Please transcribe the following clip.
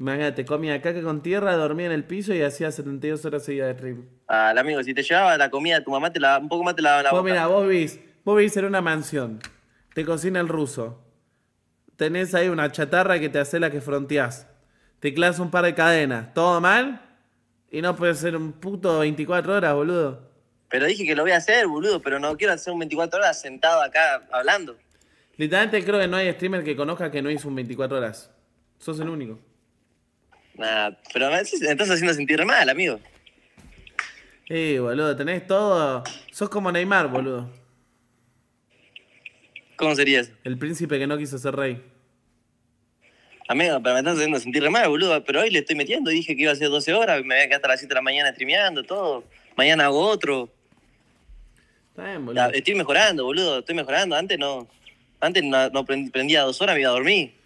Imagínate, comía caca con tierra, dormía en el piso y hacía 72 horas seguidas de stream. Al amigo, si te llevaba la comida tu mamá, te la, un poco más te la vos, boca. Mira, vos vivís, vos en una mansión, te cocina el ruso, tenés ahí una chatarra que te hace la que fronteás, te clavas un par de cadenas, todo mal y no puedes hacer un puto 24 horas, boludo. Pero dije que lo voy a hacer, boludo, pero no quiero hacer un 24 horas sentado acá hablando. Literalmente creo que no hay streamer que conozca que no hizo un 24 horas. Sos el único. Nada, pero me estás haciendo sentir mal, amigo. Eh, boludo, tenés todo. Sos como Neymar, boludo. ¿Cómo serías? El príncipe que no quiso ser rey. Amigo, pero me estás haciendo sentir mal, boludo. Pero hoy le estoy metiendo. Dije que iba a ser 12 horas. Me voy a hasta las 7 de la mañana streameando, todo. Mañana hago otro. Está bien, boludo. estoy mejorando, boludo. Estoy mejorando. Antes no. Antes no, no prendía dos horas, me iba a dormir.